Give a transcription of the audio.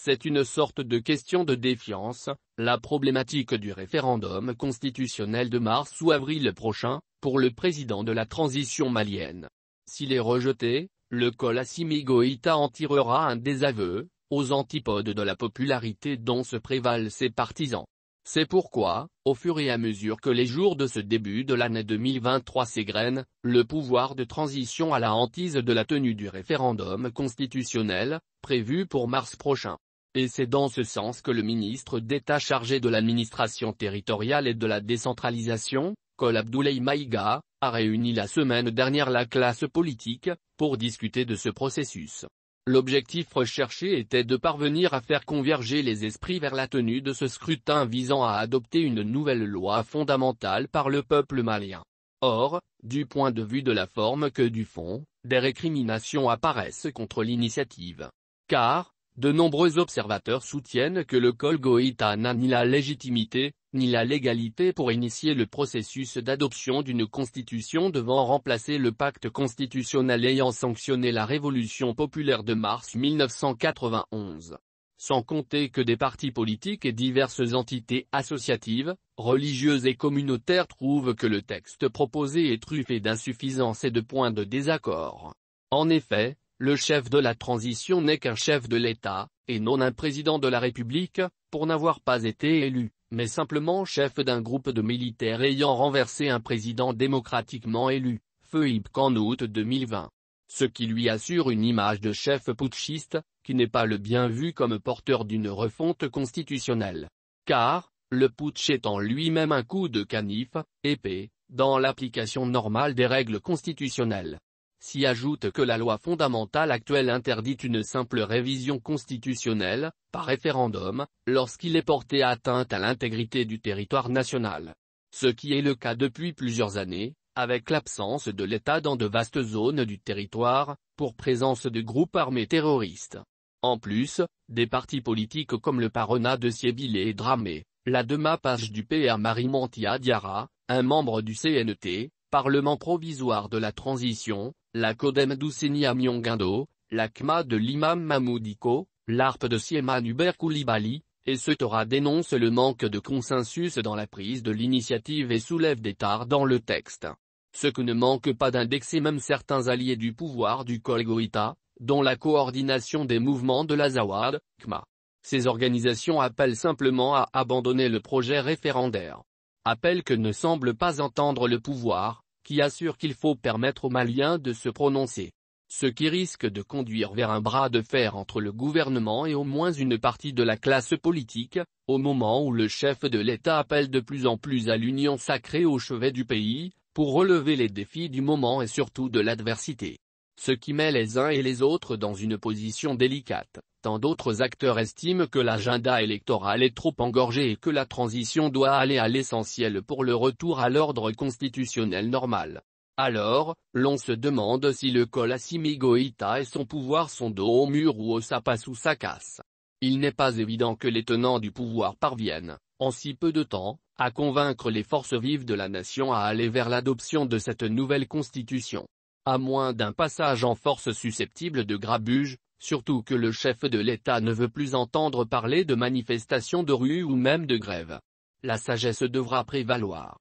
C'est une sorte de question de défiance, la problématique du référendum constitutionnel de mars ou avril prochain, pour le président de la transition malienne. S'il est rejeté, le col en tirera un désaveu, aux antipodes de la popularité dont se prévalent ses partisans. C'est pourquoi, au fur et à mesure que les jours de ce début de l'année 2023 s'égrènent, le pouvoir de transition à la hantise de la tenue du référendum constitutionnel, prévu pour mars prochain. Et c'est dans ce sens que le ministre d'État chargé de l'administration territoriale et de la décentralisation, Kol Abdoulaye Maïga, a réuni la semaine dernière la classe politique, pour discuter de ce processus. L'objectif recherché était de parvenir à faire converger les esprits vers la tenue de ce scrutin visant à adopter une nouvelle loi fondamentale par le peuple malien. Or, du point de vue de la forme que du fond, des récriminations apparaissent contre l'initiative. Car, de nombreux observateurs soutiennent que le col Goïta n'a ni la légitimité, ni la légalité pour initier le processus d'adoption d'une constitution devant remplacer le pacte constitutionnel ayant sanctionné la révolution populaire de mars 1991. Sans compter que des partis politiques et diverses entités associatives, religieuses et communautaires trouvent que le texte proposé est truffé d'insuffisances et de points de désaccord. En effet, le chef de la transition n'est qu'un chef de l'État, et non un président de la République, pour n'avoir pas été élu, mais simplement chef d'un groupe de militaires ayant renversé un président démocratiquement élu, ibk qu'en août 2020. Ce qui lui assure une image de chef putschiste, qui n'est pas le bien vu comme porteur d'une refonte constitutionnelle. Car, le putsch est en lui-même un coup de canif, épée, dans l'application normale des règles constitutionnelles s'y ajoute que la loi fondamentale actuelle interdit une simple révision constitutionnelle, par référendum, lorsqu'il est porté atteinte à l'intégrité du territoire national. Ce qui est le cas depuis plusieurs années, avec l'absence de l'État dans de vastes zones du territoire, pour présence de groupes armés terroristes. En plus, des partis politiques comme le Parona de Siebilé et Dramé, la dema page du PR Marie-Montia Diara, un membre du CNT, Parlement provisoire de la transition, la Kodem d'oussini à la Kma de l'imam Mahmoudiko, l'ARP de Sieman Hubert Koulibaly, et ce Torah dénonce le manque de consensus dans la prise de l'initiative et soulève des tares dans le texte. Ce que ne manque pas d'indexer même certains alliés du pouvoir du Goïta, dont la coordination des mouvements de la Zawad, Kma. Ces organisations appellent simplement à abandonner le projet référendaire. Appel que ne semble pas entendre le pouvoir, qui assure qu'il faut permettre aux Maliens de se prononcer. Ce qui risque de conduire vers un bras de fer entre le gouvernement et au moins une partie de la classe politique, au moment où le chef de l'État appelle de plus en plus à l'union sacrée au chevet du pays, pour relever les défis du moment et surtout de l'adversité. Ce qui met les uns et les autres dans une position délicate, d'autres acteurs estiment que l'agenda électoral est trop engorgé et que la transition doit aller à l'essentiel pour le retour à l'ordre constitutionnel normal. Alors, l'on se demande si le col Goïta et son pouvoir sont dos au mur ou au sapas ou sa casse. Il n'est pas évident que les tenants du pouvoir parviennent, en si peu de temps, à convaincre les forces vives de la nation à aller vers l'adoption de cette nouvelle constitution. À moins d'un passage en force susceptible de grabuge, surtout que le chef de l'État ne veut plus entendre parler de manifestations de rue ou même de grève. La sagesse devra prévaloir.